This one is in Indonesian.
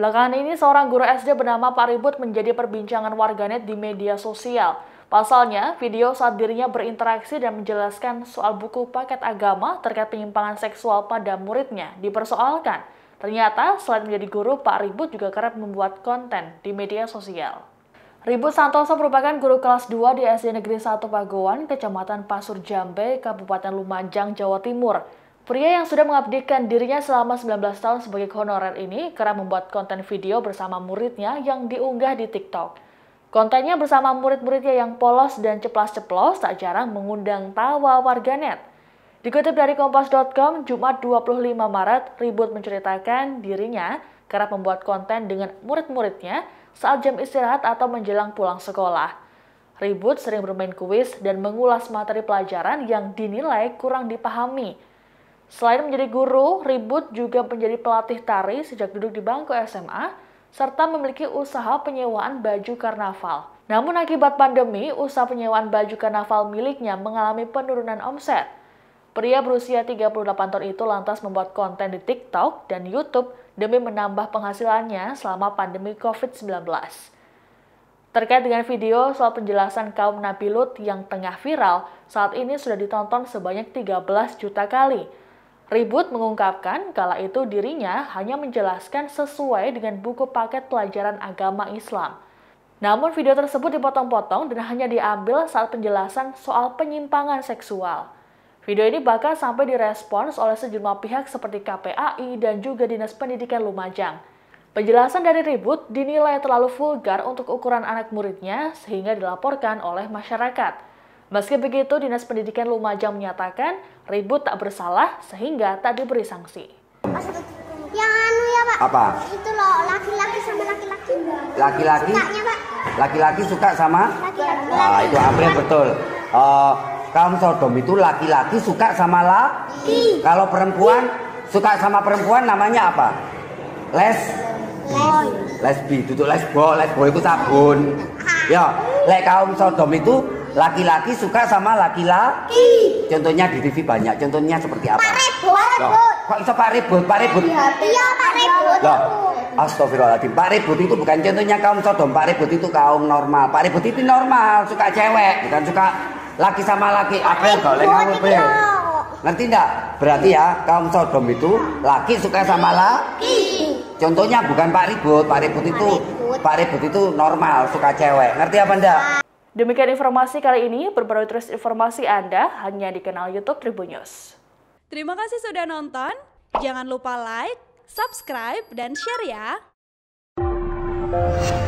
Belakangan ini, seorang guru SD bernama Pak Ribut menjadi perbincangan warganet di media sosial. Pasalnya, video saat dirinya berinteraksi dan menjelaskan soal buku paket agama terkait penyimpangan seksual pada muridnya dipersoalkan. Ternyata, selain menjadi guru, Pak Ribut juga kerap membuat konten di media sosial. Ribut Santoso merupakan guru kelas 2 di SD Negeri 1 Pagowan, Kecamatan Pasur Jambe, Kabupaten Lumajang, Jawa Timur. Pria yang sudah mengabdikan dirinya selama 19 tahun sebagai honorer ini kerap membuat konten video bersama muridnya yang diunggah di TikTok. Kontennya bersama murid-muridnya yang polos dan ceplas-ceplos tak jarang mengundang tawa warganet. Dikutip dari Kompas.com, Jumat 25 Maret, Ribut menceritakan dirinya kerap membuat konten dengan murid-muridnya saat jam istirahat atau menjelang pulang sekolah. Ribut sering bermain kuis dan mengulas materi pelajaran yang dinilai kurang dipahami Selain menjadi guru, Ribut juga menjadi pelatih tari sejak duduk di bangku SMA, serta memiliki usaha penyewaan baju karnaval. Namun akibat pandemi, usaha penyewaan baju karnaval miliknya mengalami penurunan omset. Pria berusia 38 tahun itu lantas membuat konten di TikTok dan YouTube demi menambah penghasilannya selama pandemi COVID-19. Terkait dengan video soal penjelasan kaum Nabi Lut yang tengah viral, saat ini sudah ditonton sebanyak 13 juta kali. Ribut mengungkapkan kala itu dirinya hanya menjelaskan sesuai dengan buku paket pelajaran agama Islam. Namun video tersebut dipotong-potong dan hanya diambil saat penjelasan soal penyimpangan seksual. Video ini bahkan sampai direspons oleh sejumlah pihak seperti KPAI dan juga Dinas Pendidikan Lumajang. Penjelasan dari ribut dinilai terlalu vulgar untuk ukuran anak muridnya sehingga dilaporkan oleh masyarakat. Meski begitu, Dinas Pendidikan Lumajang menyatakan ribut tak bersalah sehingga tak diberi sanksi. Yang anu ya Pak. Apa? Itu loh laki-laki sama laki-laki. Laki-laki? Sukanya Pak. Laki-laki suka sama? Laki-laki. Nah, itu apa betul. Uh, eh, kaum Sodom itu laki-laki suka sama laki. Kalau perempuan suka sama perempuan namanya apa? Les. Lesbi. Lesbi, duduk lesbo, lesbo itu sabun. Ya, lek kaum Sodom itu Laki-laki suka sama laki-laki. Contohnya di TV banyak. Contohnya seperti apa? Pak Rebut Loh, kok bisa Pak Rebut iya, Pak Rebut Iya, Pak Rebut Loh, Astagfirullahaladzim Pak Ribut itu bukan contohnya kaum sodom Pak Ribut itu kaum normal Pak Ribut itu normal Suka cewek Bukan suka laki sama laki Apa? goleng apel Ngerti enggak? Berarti ya kaum sodom itu Laki suka sama laki Contohnya bukan Pak Ribut Pak Ribut itu Pak Ribut itu normal Suka cewek Ngerti apa enggak? Demikian informasi kali ini, berbarui terus informasi Anda hanya di kanal YouTube Tribun News. Terima kasih sudah nonton. Jangan lupa like, subscribe, dan share ya.